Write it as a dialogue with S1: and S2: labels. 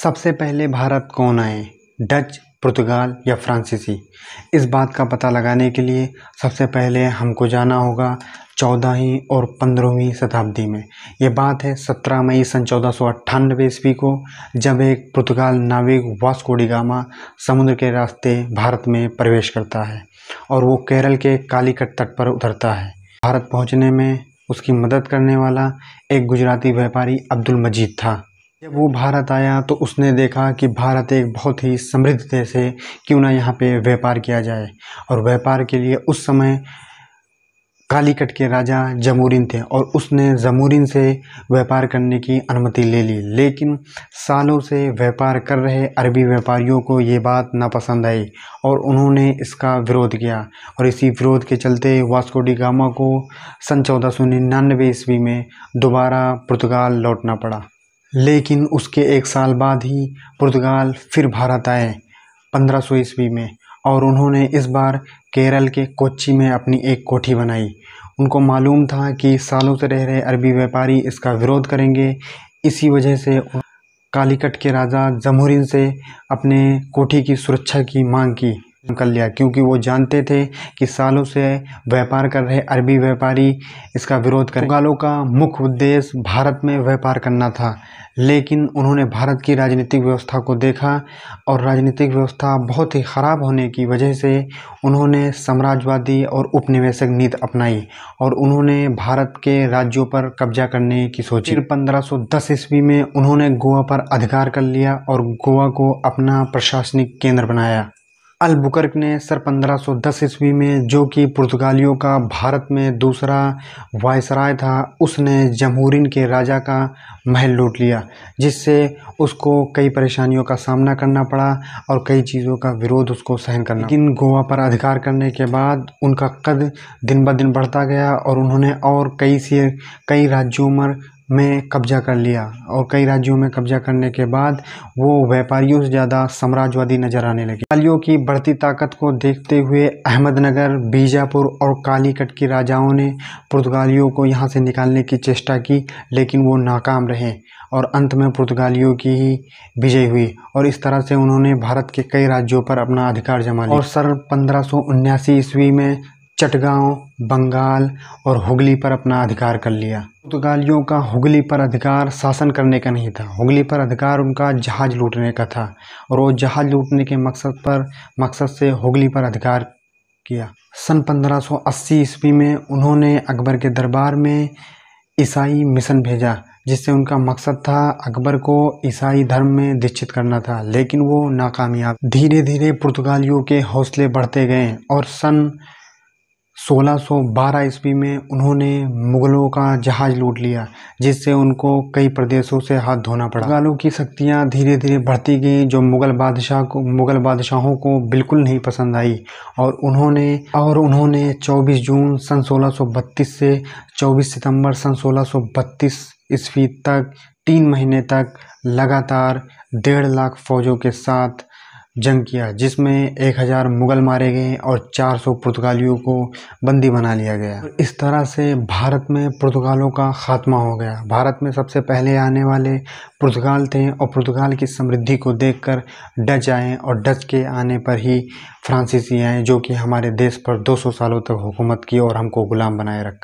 S1: सबसे पहले भारत कौन आए डच पुर्तगाल या फ्रांसीसी इस बात का पता लगाने के लिए सबसे पहले हमको जाना होगा चौदहवीं और पंद्रहवीं शताब्दी में ये बात है सत्रह मई सन चौदह सौ अट्ठानबे ईस्वी को जब एक पुर्तगाल नाविक वास्कोडिगामा समुद्र के रास्ते भारत में प्रवेश करता है और वो केरल के कालीकट तट पर उतरता है भारत पहुंचने में उसकी मदद करने वाला एक गुजराती व्यापारी अब्दुल मजीद था जब वो भारत आया तो उसने देखा कि भारत एक बहुत ही समृद्ध देश है क्यों ना यहाँ पे व्यापार किया जाए और व्यापार के लिए उस समय कालीकट के राजा जमूरिन थे और उसने जमूरिन से व्यापार करने की अनुमति ले ली लेकिन सालों से व्यापार कर रहे अरबी व्यापारियों को ये बात नापसंद आई और उन्होंने इसका विरोध किया और इसी विरोध के चलते वास्को डी गामा को सन चौदह सौ निन्यानवे ईस्वी में दोबारा पुर्तगाल लौटना पड़ा लेकिन उसके एक साल बाद ही पुर्तगाल फिर भारत आए 1500 ईस्वी में और उन्होंने इस बार केरल के कोच्ची में अपनी एक कोठी बनाई उनको मालूम था कि सालों से रह रहे अरबी व्यापारी इसका विरोध करेंगे इसी वजह से कालीकट के राजा जमहूरिन से अपने कोठी की सुरक्षा की मांग की कर लिया क्योंकि वो जानते थे कि सालों से व्यापार कर रहे अरबी व्यापारी इसका विरोध कर मुगलों का मुख्य उद्देश्य भारत में व्यापार करना था लेकिन उन्होंने भारत की राजनीतिक व्यवस्था को देखा और राजनीतिक व्यवस्था बहुत ही ख़राब होने की वजह से उन्होंने साम्राज्यवादी और उपनिवेशक नीति अपनाई और उन्होंने भारत के राज्यों पर कब्जा करने की सोची फिर दस ईस्वी में उन्होंने गोवा पर अधिकार कर लिया और गोवा को अपना प्रशासनिक केंद्र बनाया अलबुकर्क ने सर 1510 ईस्वी में जो कि पुर्तगालियों का भारत में दूसरा वायसराय था उसने जमहूरिन के राजा का महल लूट लिया जिससे उसको कई परेशानियों का सामना करना पड़ा और कई चीज़ों का विरोध उसको सहन करना लेकिन गोवा पर अधिकार करने के बाद उनका कद दिन ब दिन बढ़ता गया और उन्होंने और कई से कई राज्यों पर में कब्जा कर लिया और कई राज्यों में कब्जा करने के बाद वो व्यापारियों से ज़्यादा साम्राज्यवादी नजर आने लगे कालियों की बढ़ती ताकत को देखते हुए अहमदनगर बीजापुर और कालीकट के राजाओं ने पुर्तगालियों को यहाँ से निकालने की चेष्टा की लेकिन वो नाकाम रहे और अंत में पुर्तगालियों की ही विजय हुई और इस तरह से उन्होंने भारत के कई राज्यों पर अपना अधिकार जमा लिया और सर पंद्रह ईस्वी में चटगांव बंगाल और हुगली पर अपना अधिकार कर लिया पुर्तगालियों का हुगली पर अधिकार शासन करने का नहीं था हुगली पर अधिकार उनका जहाज़ लूटने का था और वो जहाज़ लूटने के मकसद पर मकसद से हुगली पर अधिकार किया सन 1580 ईस्वी में उन्होंने अकबर के दरबार में ईसाई मिशन भेजा जिससे उनका मकसद था अकबर को ईसाई धर्म में दीक्षित करना था लेकिन वो नाकामयाब धीरे धीरे पुर्तगालियों के हौसले बढ़ते गए और सन 1612 ईस्वी में उन्होंने मुगलों का जहाज लूट लिया जिससे उनको कई प्रदेशों से हाथ धोना पड़ा मुगलों की शक्तियाँ धीरे धीरे बढ़ती गईं जो मुगल बादशाह को मुगल बादशाहों को बिल्कुल नहीं पसंद आई और उन्होंने और उन्होंने 24 जून सन 1632 से 24 सितंबर सन 1632 ईस्वी तक तीन महीने तक लगातार डेढ़ लाख फौजों के साथ जंग किया जिसमें 1000 मुगल मारे गए और 400 पुर्तगालियों को बंदी बना लिया गया इस तरह से भारत में पुर्तगालों का खात्मा हो गया भारत में सबसे पहले आने वाले पुर्तगाल थे और पुर्तगाल की समृद्धि को देखकर डच आए और डच के आने पर ही फ्रांसीसी आए जो कि हमारे देश पर 200 सालों तक हुकूमत की और हमको ग़ुलाम बनाए रखा